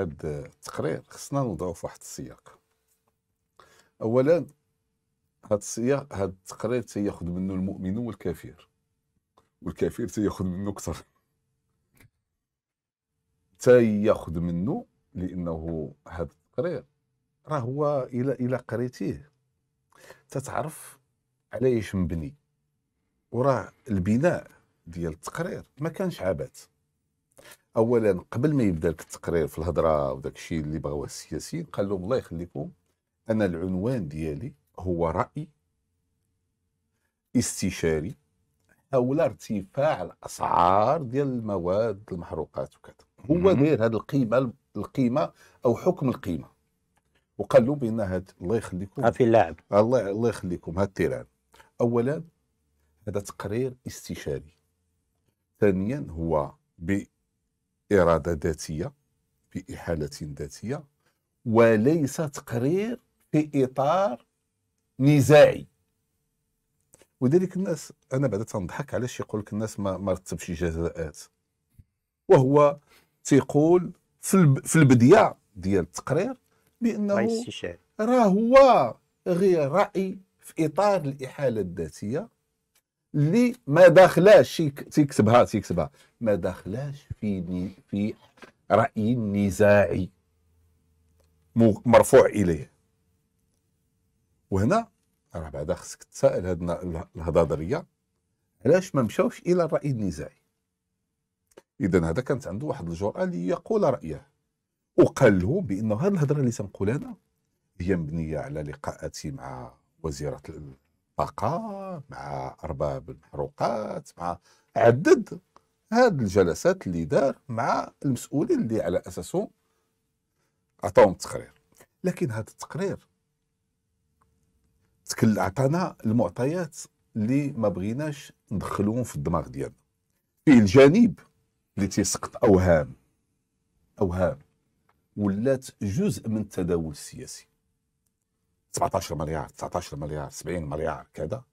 هاد التقرير خصنا نوضعو في واحد السياق اولا هاد السياق هاد التقرير تياخذ منه المؤمن والكافر والكافر تياخذ منه اكثر تياخذ منه لانه هاد التقرير راه هو الى الى قريتيه تتعرف على ايش مبني وراه البناء ديال التقرير ما كانش عبث اولا قبل ما يبدا لك التقرير في الهضره وداك الشيء اللي بغاوه السياسيين قال لهم الله يخليكم انا العنوان ديالي هو راي استشاري حول ارتفاع الاسعار ديال المواد المحروقات وكذا هو داير هذه القيمه القيمه او حكم القيمه وقال له بان هاد الله يخليكم في اللعب الله الله يخليكم هاد التيران اولا هذا تقرير استشاري ثانيا هو ب إرادة ذاتية في إحالة ذاتية وليس تقرير في إطار نزاعي وذلك الناس أنا بعدا تنضحك علاش يقول لك الناس ما, مرتبش رتبش جزاءات وهو تيقول في, في البدية ديال التقرير بأنه راه هو غير رأي في إطار الإحالة الذاتية اللي ما داخلاش تيكسبها تيكسبها ما داخلاش في في راي نزاعي مرفوع اليه وهنا راه بعدا خصك تسائل هاد الهضاضريه علاش ما مشاوش الى الراي النزاعي اذا هذا كانت عنده واحد الجرأه ليقول رايه وقال له بانه هذه الهضره اللي تنقول انا هي مبنيه على لقاءاتي مع وزيره الطاقه مع ارباب المحروقات مع عدد هاد الجلسات اللي دار مع المسؤولين اللي على اساسه عطاهم التقرير لكن هذا التقرير عطانا المعطيات اللي ما بغيناش ندخلوهم في الدماغ ديالنا في الجانب اللي تيسقط اوهام اوهام ولات جزء من التداول السياسي 17 مليار 19 مليار 70 مليار كذا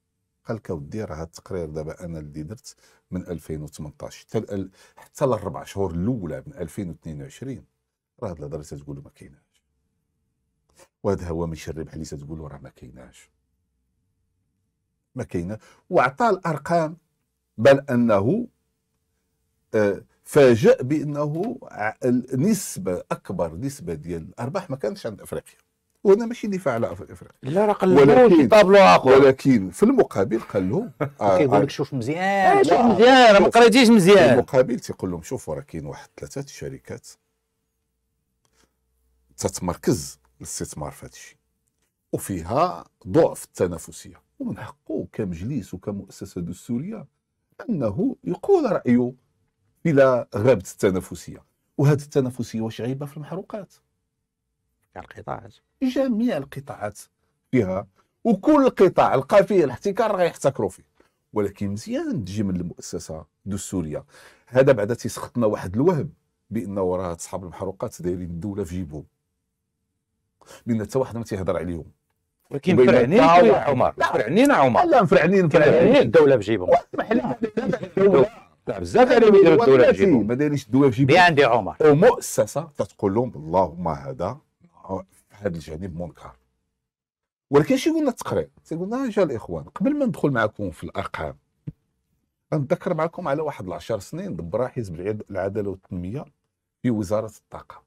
قال لك ودي راه التقرير دابا انا اللي درت من 2018 حتى حتى الاربع شهور الاولى من 2022 راه هاد الهضره تتقولوا ما كايناش وهذا الهوامش الربح اللي تتقولوا راه ما كايناش ما كاينه وعطى الارقام بل انه آه، فاجأ بانه نسبه اكبر نسبه ديال الارباح ما كانتش عند افريقيا وانا ماشي دفاع على افريقيا لا راه قال لهم طابلو اخر ولكن في المقابل قال لهم آه، كيقول آه، لك شوف مزيان آه، شوف مزيان ما قريتيش مزيان في المقابل تيقول لهم شوفوا راه كاين واحد ثلاثه الشركات تتمركز الاستثمار في هذا الشيء وفيها ضعف التنافسيه ومن حقه كمجلس وكمؤسسه دستوريه انه يقول رايه بلا غابه التنافسيه وهذه التنافسيه واش عيبه في المحروقات القطاعات جميع القطاعات فيها وكل قطاع لقى فيه الاحتكار راه يحتكروا فيه ولكن مزيان تجي من المؤسسه الدستوريه هذا بعدا تيسخطنا واحد الوهم بانه وراه اصحاب المحروقات دايرين الدوله في جيبهم لان حتى واحد ما تيهضر عليهم ولكن فرعنين عمر فرعنين نعم عمر لا فرعنين نعم فرعنين نعم. الدوله في جيبهم بزاف على ويدير الدوله في جيبهم ما دايرينش الدوله في جيبهم عندي عمر ومؤسسه تتقول لهم اللهم هذا هذا الجانب منكر ولكن شي قلنا التقرير تيقولنا جا الاخوان قبل ما ندخل معكم في الارقام غنذكر معكم على واحد العشر سنين دبر حزب العداله والتنميه في وزاره الطاقه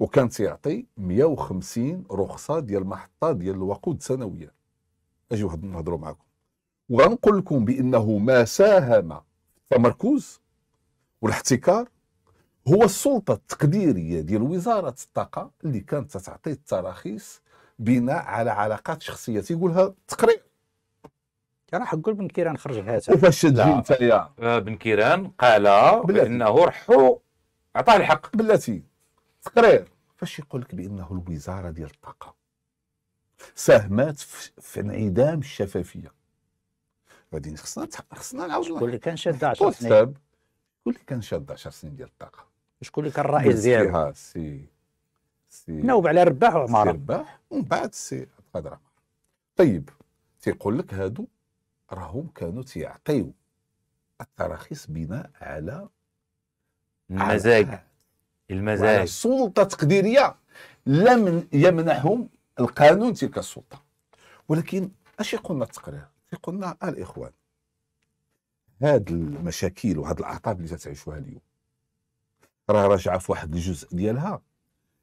وكان تيعطي 150 رخصه ديال المحطه ديال الوقود سنويا اجي واحد نهضروا معكم وغنقول لكم بانه ما ساهم في التمركز والاحتكار هو السلطه التقديريه ديال وزاره الطاقه اللي كانت تعطي التراخيص بناء على علاقات شخصيه تيقولها التقرير انا حنقول بن كيران خرج الهاتف وفاش انت آه، بن كيران قال بانه رحو عطاه الحق بلاتي تقرير فاش يقول لك بانه الوزاره ديال الطاقه ساهمات في انعدام الشفافيه غادي خصنا خصنا نعاودوا كل كان شاد 10 سنين كل كان شاد 10 سنين ديال الطاقه شكون اللي كان الرئيس ديالو سي سي ناوب على رباح وعمارة سي رباح ومن بعد سي قادر طيب تيقول لك هادو راهم كانوا تيعطيو التراخيص بناء على المزاج المزاج سلطة تقديرية لم يمنحهم القانون تلك السلطه ولكن اش يقولنا التقرير يقولنا الاخوان هاد المشاكل وهاد الاعطاب اللي تتعيشوها اليوم راه راجعه في واحد الجزء ديالها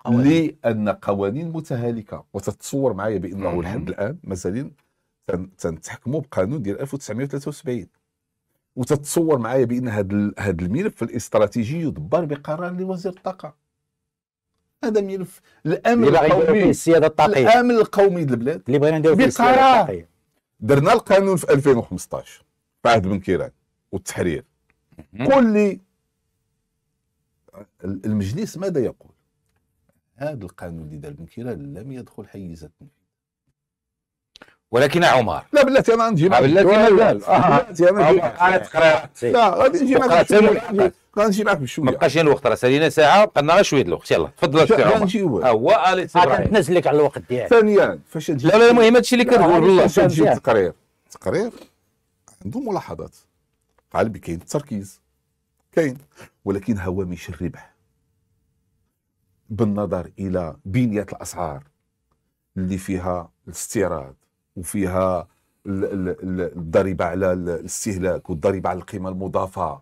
لان قوانين متهالكه وتتصور معايا بانه لحد الان مثلا تنتحكموا بقانون ديال 1973 وتتصور معايا بان هذا هذا الملف الاستراتيجي يدبر بقرار لوزير الطاقه هذا ملف الامن القومي السياده الطاقيه الامن القومي للبلاد اللي بغينا نديرو بقرار درنا القانون في 2015 في عهد بن كيران والتحرير كل لي المجلس ماذا يقول؟ هذا القانون اللي دار بن كيران لم يدخل حيز التنفيذ ولكن عمر لا بلاتي انا نجي معك بلاتي لا بلاتي انا نجي معك آه، لا غادي نجي معك غادي نجي معك بشويه ما بقاش الوقت راه سالينا ساعه بقى لنا غير شويه الوقت يلاه تفضل اختي عمر نجي هو هو عاد تنزل لك على الوقت ديالك ثانيا فاش لا لا المهم هادشي اللي كتقول بالله فاش تجي التقرير التقرير عنده ملاحظات قال بكاين التركيز كاين ولكن هوامش الربح بالنظر الى بنيه الاسعار اللي فيها الاستيراد وفيها الضريبه على الاستهلاك والضريبه على القيمه المضافه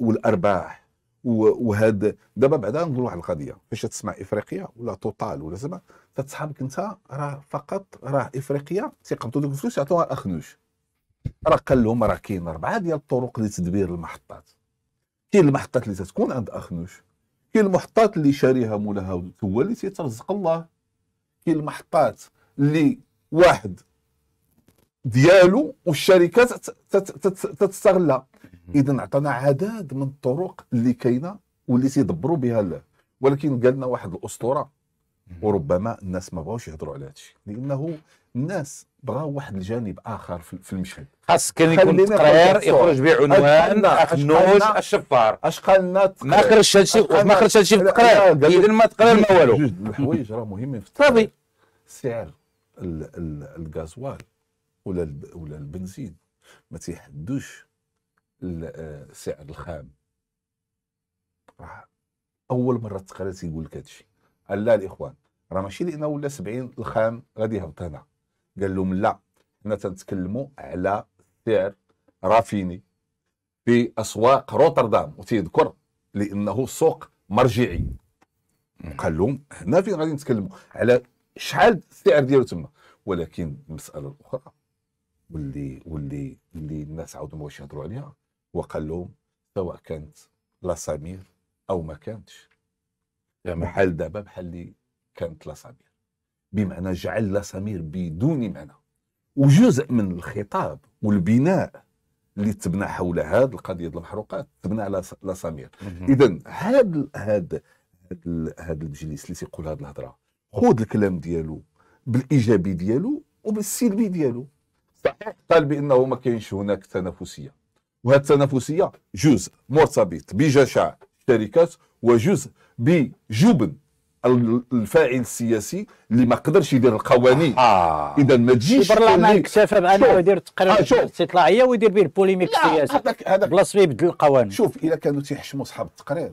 والارباح وهذا دابا بعدا نقول واحد القضيه فاش تسمع افريقيا ولا توتال ولا زعما تتصحابك انت راه فقط راه افريقيا تيقبضوا ديك الفلوس يعطوها الاخنوش راه قال لهم راه كاين اربعه ديال الطرق لتدبير المحطات كاين المحطات اللي تتكون عند اخنوش كاين المحطات اللي شاريها مولاها هو اللي تيترزق الله كاين المحطات اللي واحد ديالو والشركات تتستغلها اذا عطانا عدد من الطرق اللي كاينه واللي تيدبروا بها له ولكن قالنا واحد الاسطوره وربما الناس ما بغاوش يهضروا على هذا لانه الناس بغاو واحد الجانب اخر في المشهد خاص كان يكون تقرير يخرج بعنوان عنوان النوج الشفار اش قالنا ما خرجش هذا الشيء ما خرجش هذا الشيء في التقرير اذا ما تقرير ما والو جوج الحوايج راه مهمين في التقرير سعر الغازوال ولا ولا البنزين ما تيحدوش السعر آه، الخام راه اول مره التقرير تيقول لك هذا الشيء قال لا الاخوان راه ماشي لان ولا 70 الخام غادي يهبط هنا قال لهم لا حنا تنتكلموا على سعر رافيني في اسواق روتردام وتيذكر لانه سوق مرجعي قال لهم هنا فين غادي نتكلموا على شحال السعر ديالو تما ولكن المساله الاخرى واللي واللي اللي الناس عاودوا مابغاوش يهضروا عليها وقال لهم سواء كانت لا سمير او ما كانتش دابا بحال اللي كانت سمير بمعنى جعل سمير بدون معنى وجزء من الخطاب والبناء اللي تبنى حول هذه القضيه المحروقات تبنى على سمير اذا هذا هذا هذا المجلس اللي تيقول هذه الهضره خذ الكلام ديالو بالايجابي ديالو وبالسلبي ديالو صحيح قال بانه ما كاينش هناك تنافسيه وهذه التنافسيه جزء مرتبط بجشع شركات وجزء بجبن الفاعل السياسي اللي ما قدرش يدير القوانين آه. اذا ما تجيش البرلمان اكتفى بانه يدير تقرير آه استطلاعيه ويدير به البوليميك السياسي هذاك هذاك بلاصه يبدل القوانين شوف اذا كانوا تيحشموا صحاب التقرير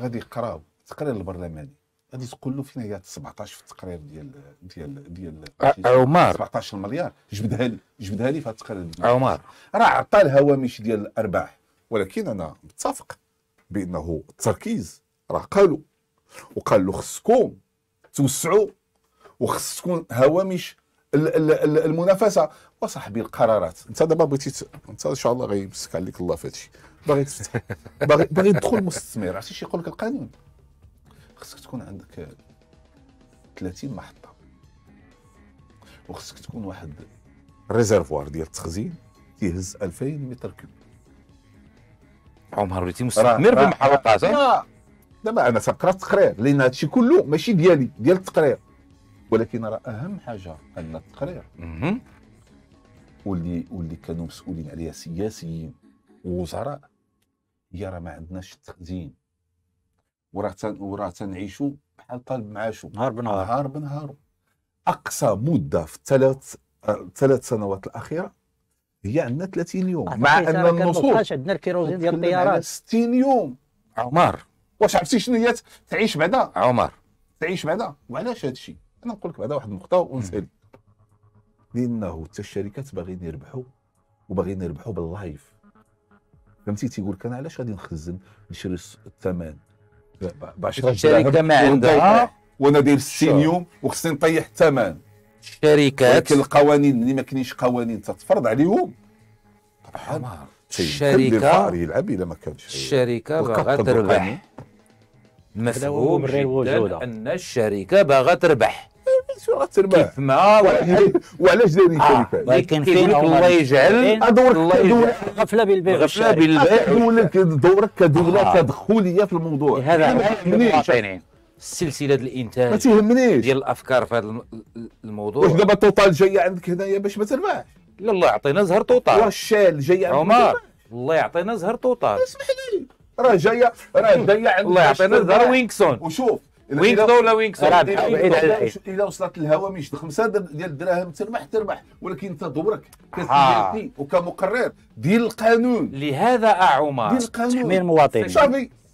غادي يقراوا التقرير البرلماني غادي تقول له فين هي 17 في التقرير ديال ديال ديال عمر 17 مليار جبدها لي جبدها لي في التقرير عمر راه عطى الهوامش ديال الارباح ولكن انا متفق بانه التركيز راه قالوا وقال له خصكم توسعوا وخص تكون هوامش المنافسه وصاحبي القرارات انت دابا بغيتي انت ان شاء الله غيمسك عليك الله في هادشي باغي باغي باغي تدخل مستثمر عرفتي شي يقول لك القانون خصك تكون عندك 30 محطه وخصك تكون واحد ريزرفوار ديال التخزين تيهز 2000 متر كوب عمر وليتي مستثمر في المحروقات انا دابا انا تنقرا التقرير لان هذا الشيء كله ماشي ديالي ديال التقرير ولكن راه اهم حاجه ان التقرير واللي واللي كانوا مسؤولين عليها سياسيين ووزراء هي راه ما عندناش التخزين وراه وراه تنعيشوا بحال طالب معاشو نهار بنهار نهار بنهار اقصى مده في الثلاث الثلاث سنوات الاخيره هي عندنا 30 يوم مع ان النصوص عندنا الكيروزين ديال الطيارات 60 يوم عمر واش عرفتي شنو هي تعيش بعدا عمر تعيش بعدا وعلاش هذا الشيء انا نقول لك بعدا واحد النقطه ونسالي لانه حتى الشركات باغيين يربحوا وباغيين يربحوا باللايف فهمتي تيقول لك انا علاش غادي نخزن نشري الثمن ب 10 الشركه ما عندها وانا داير 60 يوم وخصني نطيح الثمن الشركات ولكن القوانين اللي ما كاينينش قوانين تتفرض عليهم طبعا الشركه يلعب الا ما كانش الشركه باغا تربح مفهوم جدا ان الشركه باغا تربح تربح كيف ما وعلاش دايرين الشركات ولكن فين الله يجعل دورك الله يجعل غفله بالبيع غفله بالبيع دورك كدوله تدخليه في الموضوع هذا منين سلسله الانتاج ما تيهمنيش ديال الافكار في هذا الموضوع واش دابا توتال جايه عندك هنايا باش ما تربحش لا الله يعطينا زهر توتال واش شال جايه عندك عمر الله يعطينا زهر توتال اسمح لي راه جايه راه جايه عندك الله يعطينا زهر وينكسون وشوف وينكسون ولا وينكسون بعيد الا وصلت الهوامش خمسه ديال الدراهم تربح تربح ولكن انت دورك آه. كسياسي وكمقرر ديال القانون لهذا اعمار عمر تحمي المواطنين صافي